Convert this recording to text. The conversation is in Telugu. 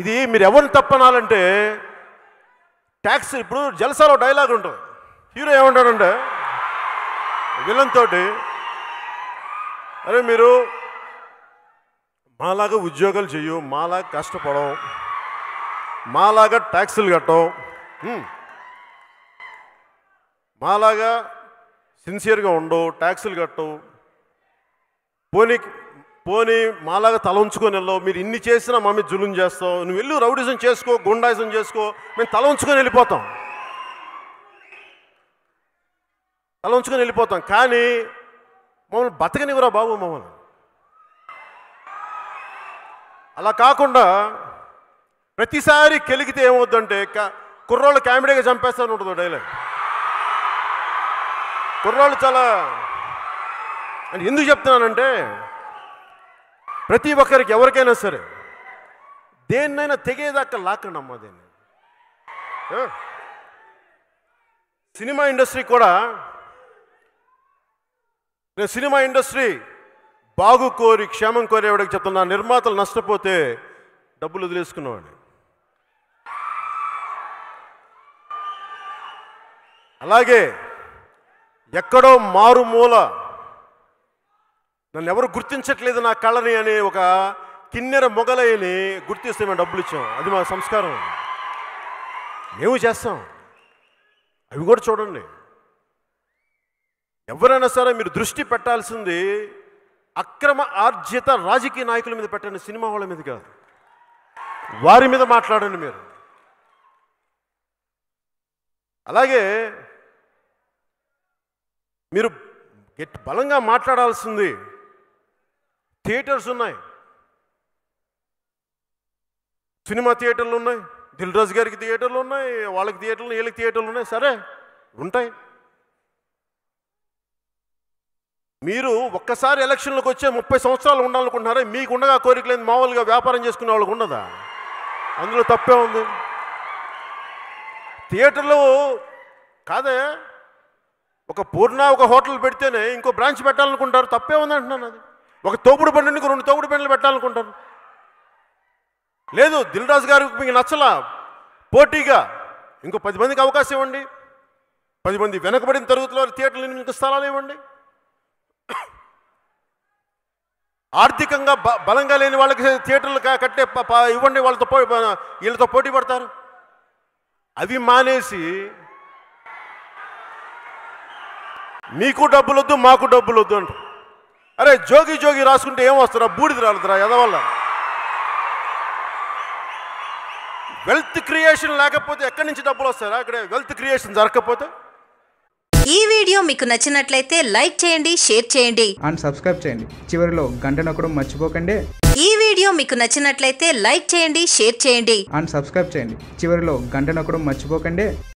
ఇది మీరు ఎవరిని తప్పనాలంటే ట్యాక్స్ ఇప్పుడు జలసాలో డైలాగ్ ఉంటుంది హీరో ఏమంటాడంటే విలన్ అరే మీరు మాలాగా ఉద్యోగాలు చేయు మాలాగా కష్టపడం మాలాగా ట్యాక్సులు కట్టం మాలాగా సిన్సియర్గా ఉండవు ట్యాక్సులు కట్టవు పోనీ పోనీ మాలాగా తల ఉంచుకొని వెళ్ళవు మీరు ఇన్ని చేసినా మమ్మీ జులుం చేస్తావు నువ్వు వెళ్ళి రౌడిజం చేసుకో గుండాయిజం చేసుకో మేము తల ఉంచుకొని వెళ్ళిపోతాం తల ఉంచుకొని వెళ్ళిపోతాం కానీ మమ్మల్ని బతకనివ్వరా బాబు మమ్మల్ని అలా కాకుండా ప్రతిసారి కెలిగితే ఏమవుద్దంటే కుర్రోళ్ళు కామెడీగా చంపేస్తాను ఉంటుంది డైలాగ్ కుర్రోళ్ళు చాలా అంటే ఎందుకు చెప్తున్నానంటే ప్రతి ఒక్కరికి ఎవరికైనా సరే దేన్నైనా తెగేదాకా లాకండి అమ్మా దేన్ని సినిమా ఇండస్ట్రీ కూడా నేను సినిమా ఇండస్ట్రీ బాగు కోరి క్షేమం కోరేవాడికి చెప్తున్నా నిర్మాతలు నష్టపోతే డబ్బులు వదిలేసుకున్నవాడిని అలాగే ఎక్కడో మారుమూల నన్ను ఎవరు గుర్తించట్లేదు నా కళని అని ఒక కిన్నెర మొగలయ్యని గుర్తిస్తే మేము డబ్బులు ఇచ్చాం అది మా సంస్కారం మేము చేస్తాం అవి కూడా చూడండి ఎవరైనా సరే మీరు దృష్టి పెట్టాల్సింది అక్రమ ఆర్జిత రాజకీయ నాయకుల మీద పెట్టండి సినిమా వాళ్ళ మీద కాదు వారి మీద మాట్లాడండి మీరు అలాగే మీరు గట్టి బలంగా మాట్లాడాల్సింది థియేటర్స్ ఉన్నాయి సినిమా థియేటర్లు ఉన్నాయి దిల్రాజు గారికి థియేటర్లు ఉన్నాయి వాళ్ళకి థియేటర్లు వీళ్ళకి థియేటర్లు ఉన్నాయి సరే ఉంటాయి మీరు ఒక్కసారి ఎలక్షన్లకు వచ్చే ముప్పై సంవత్సరాలు ఉండాలనుకుంటున్నారే మీకు ఉండగా కోరిక లేదు మామూలుగా వ్యాపారం చేసుకునే వాళ్ళకి ఉండదా అందులో తప్పే ఉంది థియేటర్లు కాదే ఒక పూర్ణ ఒక హోటల్ పెడితేనే ఇంకో బ్రాంచ్ పెట్టాలనుకుంటారు తప్పే ఉంది అంటున్నాను అది ఒక తోపుడు బండి నీకు రెండు తోపుడు బండ్లు పెట్టాలనుకుంటారు లేదు దిల్రాజు గారికి మీకు నచ్చలా పోటీగా ఇంకో పది మందికి అవకాశం ఇవ్వండి పది మంది వెనకబడిన తరగతిలో థియేటర్లు మీకు స్థలాలు ఇవ్వండి ఆర్థికంగా బలంగా లేని వాళ్ళకి థియేటర్లు కట్టే ఇవ్వండి వాళ్ళతో వీళ్ళతో పోటీ పడతారు అవి మానేసి మీకు డబ్బులొద్దు మాకు వద్దు అంటారు అరే జోగి జోగి రాసుకుంటే ఏం వస్తారా బూడిది రాలుతురా ఎదవల్ల వెల్త్ క్రియేషన్ లేకపోతే ఎక్కడి నుంచి డబ్బులు వస్తారా అక్కడ వెల్త్ క్రియేషన్ జరగకపోతే ఈ వీడియో మీకు నచ్చినట్లయితే లైక్ చేయండి షేర్ చేయండి అండ్ సబ్స్క్రైబ్ చేయండి చివరిలో గంట నొక్కడం మర్చిపోకండి ఈ వీడియో మీకు నచ్చినట్లయితే లైక్ చేయండి షేర్ చేయండి అండ్ సబ్స్క్రైబ్ చేయండి చివరిలో గంట నొక్కడం మర్చిపోకండి